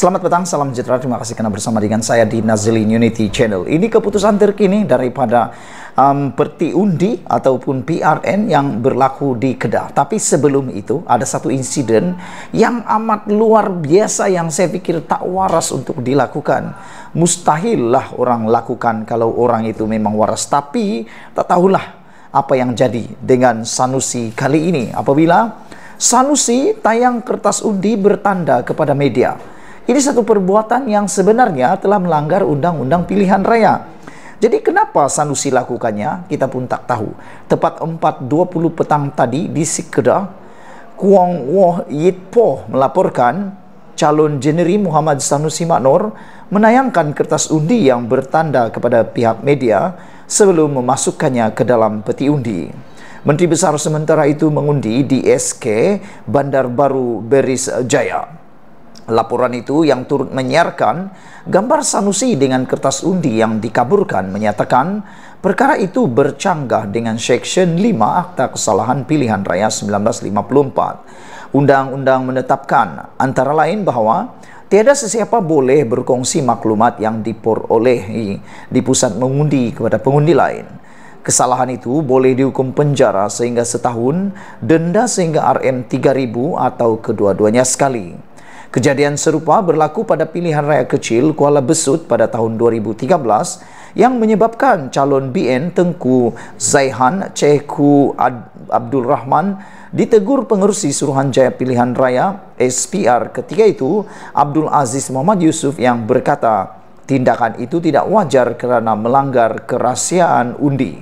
Selamat petang, salam sejahtera. Terima kasih karena bersama dengan saya di Nazilin Unity Channel. Ini keputusan terkini daripada um, Perti Undi ataupun PRN yang berlaku di Kedah. Tapi sebelum itu, ada satu insiden yang amat luar biasa yang saya pikir tak waras untuk dilakukan. mustahil lah orang lakukan kalau orang itu memang waras. Tapi tak tahulah apa yang jadi dengan Sanusi kali ini. Apabila Sanusi tayang kertas undi bertanda kepada media. Ini satu perbuatan yang sebenarnya telah melanggar undang-undang pilihan raya. Jadi kenapa Sanusi lakukannya? Kita pun tak tahu. Tepat 4.20 petang tadi di Sikeda, Kuang Woh Yit Poh melaporkan calon jeneri Muhammad Sanusi Maknor menayangkan kertas undi yang bertanda kepada pihak media sebelum memasukkannya ke dalam peti undi. Menteri Besar sementara itu mengundi di SK Bandar Baru Beris Jaya. Laporan itu yang turut menyiarkan gambar Sanusi dengan kertas undi yang dikaburkan menyatakan perkara itu bercanggah dengan Seksyen 5 Akta Kesalahan Pilihan Raya 1954. Undang-undang menetapkan antara lain bahawa tiada sesiapa boleh berkongsi maklumat yang diperoleh di pusat mengundi kepada pengundi lain. Kesalahan itu boleh dihukum penjara sehingga setahun, denda sehingga RM3000 atau kedua-duanya sekali. Kejadian serupa berlaku pada pilihan raya kecil Kuala Besut pada tahun 2013 yang menyebabkan calon BN Tengku Zaihan Cheku Abdul Rahman ditegur pengerusi Suruhanjaya Pilihan Raya SPR ketika itu Abdul Aziz Muhammad Yusuf yang berkata tindakan itu tidak wajar kerana melanggar kerahsiaan undi.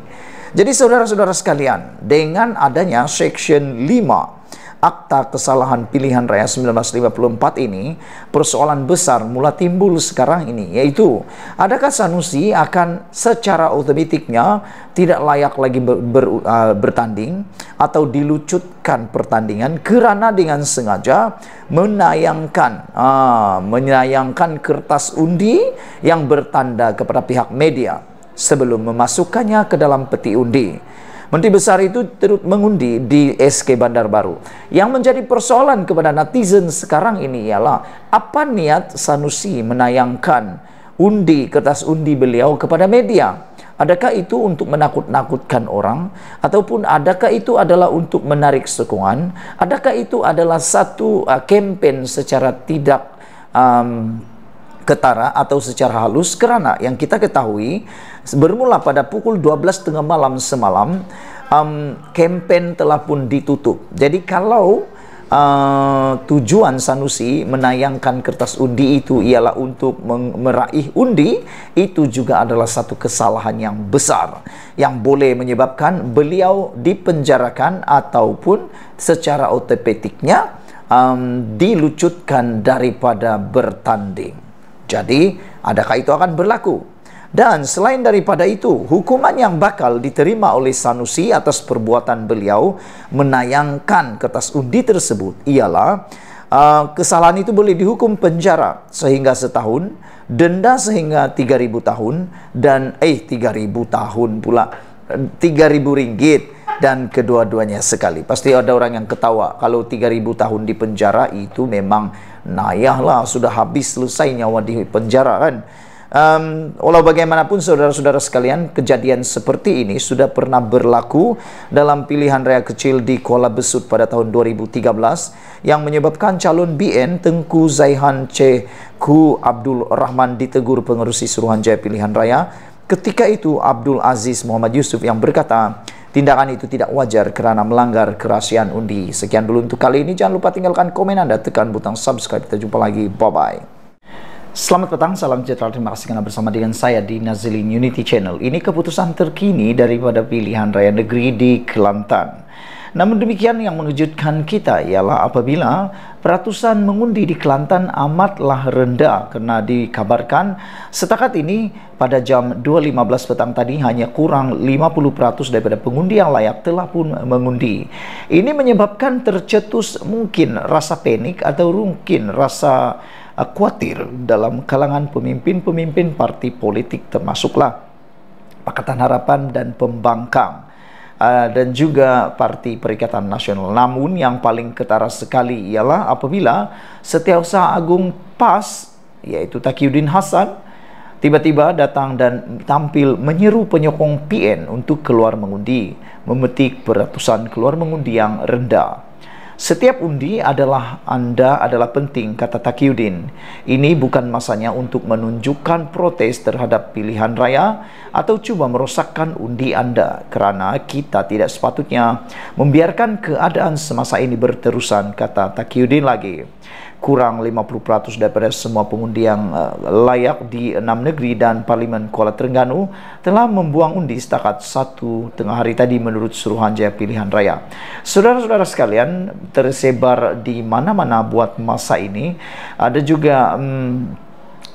Jadi saudara-saudara sekalian, dengan adanya section 5 akta kesalahan pilihan raya 1954 ini, persoalan besar mula timbul sekarang ini, yaitu adakah Sanusi akan secara otomatiknya tidak layak lagi ber, ber, uh, bertanding atau dilucutkan pertandingan kerana dengan sengaja menayangkan uh, menyayangkan kertas undi yang bertanda kepada pihak media sebelum memasukkannya ke dalam peti undi. Menteri Besar itu terus mengundi di SK Bandar Baru. Yang menjadi persoalan kepada netizen sekarang ini ialah apa niat Sanusi menayangkan undi kertas undi beliau kepada media? Adakah itu untuk menakut-nakutkan orang ataupun adakah itu adalah untuk menarik sokongan? Adakah itu adalah satu uh, kempen secara tidak um, ketara atau secara halus kerana yang kita ketahui bermula pada pukul 12.30 malam semalam um, kempen telah pun ditutup jadi kalau Uh, tujuan Sanusi menayangkan kertas undi itu ialah untuk meraih undi itu juga adalah satu kesalahan yang besar yang boleh menyebabkan beliau dipenjarakan ataupun secara otopetiknya um, dilucutkan daripada bertanding jadi adakah itu akan berlaku dan selain daripada itu, hukuman yang bakal diterima oleh Sanusi atas perbuatan beliau menayangkan kertas undi tersebut ialah uh, kesalahan itu boleh dihukum penjara sehingga setahun, denda sehingga 3000 tahun dan eh 3000 tahun pula 3000 ringgit dan kedua-duanya sekali. Pasti ada orang yang ketawa kalau 3000 tahun di penjara itu memang nayahlah sudah habis selesai nyawa di penjara kan. Um, walau bagaimanapun saudara-saudara sekalian kejadian seperti ini sudah pernah berlaku dalam pilihan raya kecil di Kuala Besut pada tahun 2013 yang menyebabkan calon BN Tengku Zaihan C. Ku Abdul Rahman ditegur pengerusi Suruhanjaya pilihan raya ketika itu Abdul Aziz Muhammad Yusuf yang berkata tindakan itu tidak wajar kerana melanggar kerahsian undi sekian dulu untuk kali ini jangan lupa tinggalkan komen anda tekan butang subscribe kita jumpa lagi bye-bye Selamat petang, salam sejahtera. Terima kasih kerana bersama dengan saya di Nazilin Unity Channel. Ini keputusan terkini daripada pilihan raya negeri di Kelantan. Namun demikian yang mengejutkan kita ialah apabila peratusan mengundi di Kelantan amatlah rendah kerana dikabarkan setakat ini pada jam 2.15 petang tadi hanya kurang 50% daripada pengundi yang layak telah pun mengundi. Ini menyebabkan tercetus mungkin rasa panik atau mungkin rasa khawatir dalam kalangan pemimpin-pemimpin parti politik termasuklah Pakatan Harapan dan Pembangkang ah, dan juga Parti Perikatan Nasional. Namun yang paling ketara sekali ialah apabila Setiausaha Agung PAS iaitu Takiuddin Hasan tiba-tiba datang dan tampil menyeru penyokong PN untuk keluar mengundi memetik peratusan keluar mengundi yang rendah. Setiap undi adalah Anda adalah penting, kata Takyudin. Ini bukan masanya untuk menunjukkan protes terhadap pilihan raya atau cuba merosakkan undi Anda kerana kita tidak sepatutnya membiarkan keadaan semasa ini berterusan, kata Takyudin lagi kurang 50% daripada semua pengundi yang eh, layak di enam negeri dan Parlimen Kuala Terengganu telah membuang undi setakat satu tengah hari tadi menurut Suruhanjaya Pilihan Raya. Saudara-saudara sekalian tersebar di mana-mana buat masa ini ada juga hmm,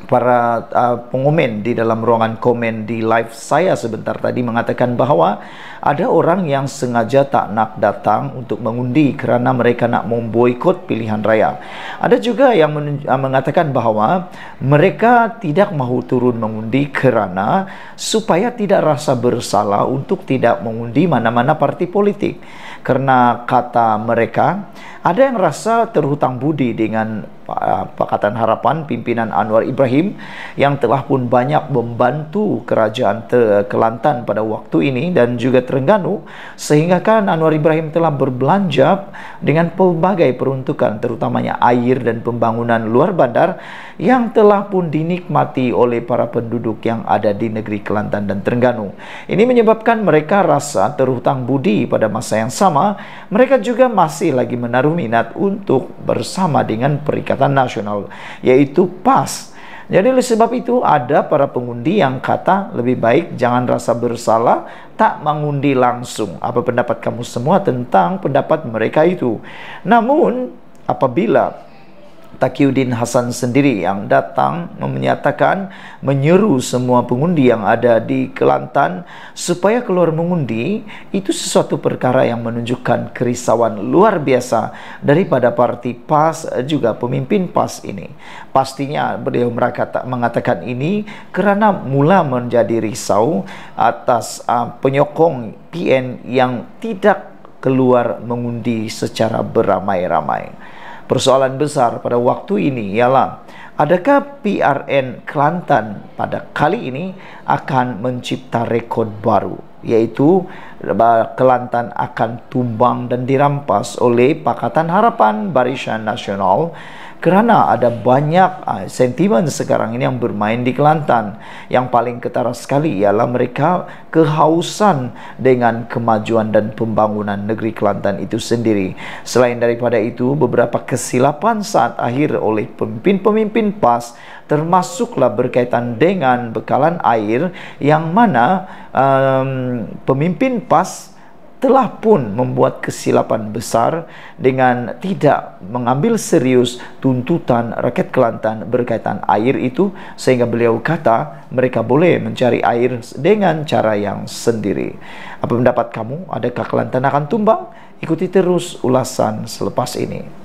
para uh, pengumen di dalam ruangan komen di live saya sebentar tadi mengatakan bahawa ada orang yang sengaja tak nak datang untuk mengundi kerana mereka nak memboikot pilihan raya. Ada juga yang uh, mengatakan bahawa mereka tidak mahu turun mengundi kerana supaya tidak rasa bersalah untuk tidak mengundi mana-mana parti politik. Kerana kata mereka, ada yang rasa terhutang budi dengan Ah, Pakatan Harapan pimpinan Anwar Ibrahim yang telah pun banyak membantu kerajaan te- Kelantan pada waktu ini dan juga Terengganu sehingga kan Anwar Ibrahim telah berbelanja dengan pelbagai peruntukan terutamanya air dan pembangunan luar bandar yang telah pun dinikmati oleh para penduduk yang ada di negeri Kelantan dan Terengganu. Ini menyebabkan mereka rasa terhutang budi pada masa yang sama mereka juga masih lagi menaruh minat untuk bersama dengan perikatan Ikatan Nasional, yaitu PAS. Jadi oleh sebab itu ada para pengundi yang kata lebih baik jangan rasa bersalah tak mengundi langsung. Apa pendapat kamu semua tentang pendapat mereka itu? Namun apabila Takiuddin Hasan sendiri yang datang menyatakan menyeru semua pengundi yang ada di Kelantan supaya keluar mengundi itu sesuatu perkara yang menunjukkan kerisauan luar biasa daripada parti PAS juga pemimpin PAS ini. Pastinya beliau mereka tak mengatakan ini kerana mula menjadi risau atas uh, penyokong PN yang tidak keluar mengundi secara beramai-ramai. Persoalan besar pada waktu ini ialah adakah PRN Kelantan pada kali ini akan mencipta rekod baru iaitu Kelantan akan tumbang dan dirampas oleh Pakatan Harapan Barisan Nasional kerana ada banyak ah, sentimen sekarang ini yang bermain di Kelantan yang paling ketara sekali ialah mereka kehausan dengan kemajuan dan pembangunan negeri Kelantan itu sendiri selain daripada itu beberapa kesilapan saat akhir oleh pemimpin-pemimpin PAS termasuklah berkaitan dengan bekalan air yang mana um, pemimpin PAS telah pun membuat kesilapan besar dengan tidak mengambil serius tuntutan rakyat Kelantan berkaitan air itu sehingga beliau kata mereka boleh mencari air dengan cara yang sendiri. Apa pendapat kamu? Adakah Kelantan akan tumbang? Ikuti terus ulasan selepas ini.